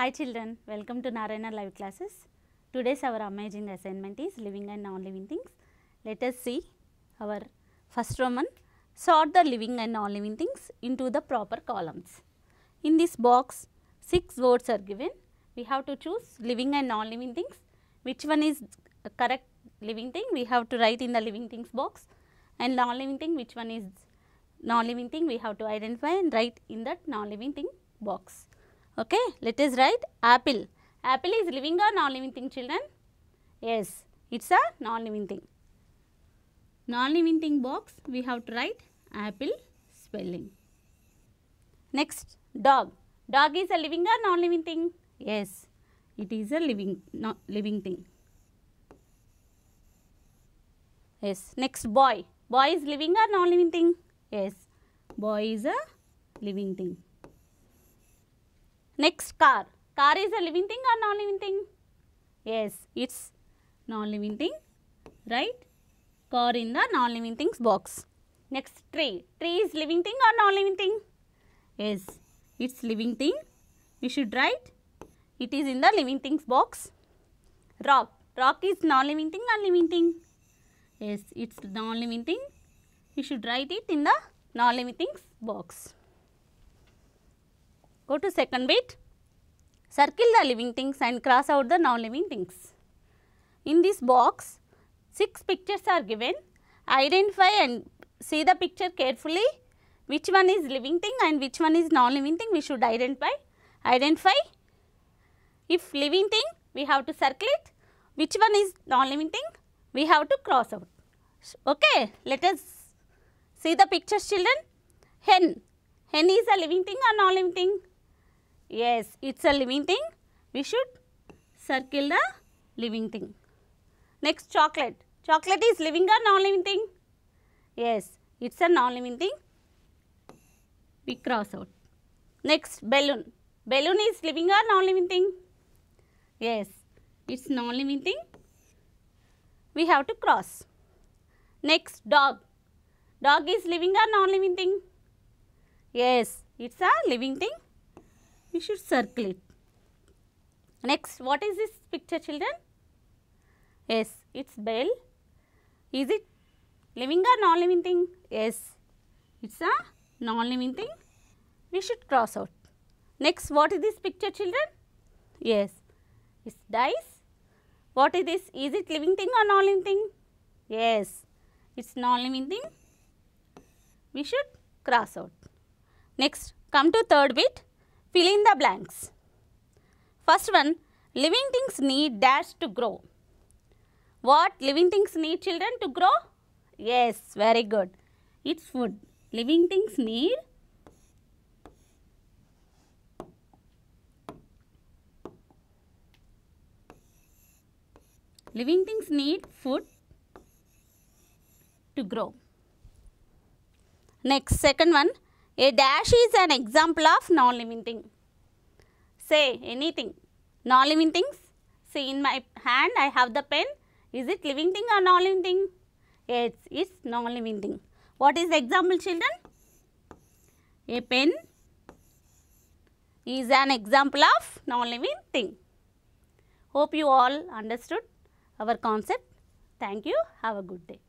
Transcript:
Hi children, welcome to Narayana Live Classes. Today's our amazing assignment is living and non-living things. Let us see our first Roman, sort the living and non-living things into the proper columns. In this box, 6 words are given. We have to choose living and non-living things. Which one is correct living thing? We have to write in the living things box and non-living thing which one is non-living thing we have to identify and write in that non-living thing box. Okay, let us write apple. Apple is living or non-living thing children? Yes, it is a non-living thing. Non-living thing box we have to write apple spelling. Next dog. Dog is a living or non-living thing? Yes, it is a living, not living thing. Yes, next boy. Boy is living or non-living thing? Yes, boy is a living thing. Next car. Car is a living thing or non-living thing? Yes, it's non-living thing, right? Car in the non-living things box. Next tree. Tree is living thing or non-living thing? Yes, it's living thing. We should write it is in the living things box. Rock. Rock is non-living thing or living thing? Yes, it's non-living thing. We should write it in the non-living things box. Go to second bit, circle the living things and cross out the non-living things. In this box, 6 pictures are given. Identify and see the picture carefully. Which one is living thing and which one is non-living thing we should identify. Identify. If living thing, we have to circle it. Which one is non-living thing? We have to cross out. Okay, let us see the pictures children. Hen. Hen is a living thing or non-living thing? Yes, it's a living thing. We should circle the living thing. Next, chocolate. Chocolate is living or non-living thing? Yes, it's a non-living thing. We cross out. Next, balloon. Balloon is living or non-living thing? Yes, it's non-living thing. We have to cross. Next, dog. Dog is living or non-living thing? Yes, it's a living thing we should circle it. Next, what is this picture children? Yes, it's bell. Is it living or non-living thing? Yes, it's a non-living thing. We should cross out. Next, what is this picture children? Yes, it's dice. What is this? Is it living thing or non-living thing? Yes, it's non-living thing. We should cross out. Next, come to third bit. Fill in the blanks. First one, living things need dash to grow. What living things need children to grow? Yes, very good. It's food. Living things need Living things need food to grow. Next, second one, a dash is an example of non-living thing. Say anything. Non-living things. See in my hand I have the pen. Is it living thing or non-living thing? Yes, it's non-living thing. What is the example children? A pen is an example of non-living thing. Hope you all understood our concept. Thank you. Have a good day.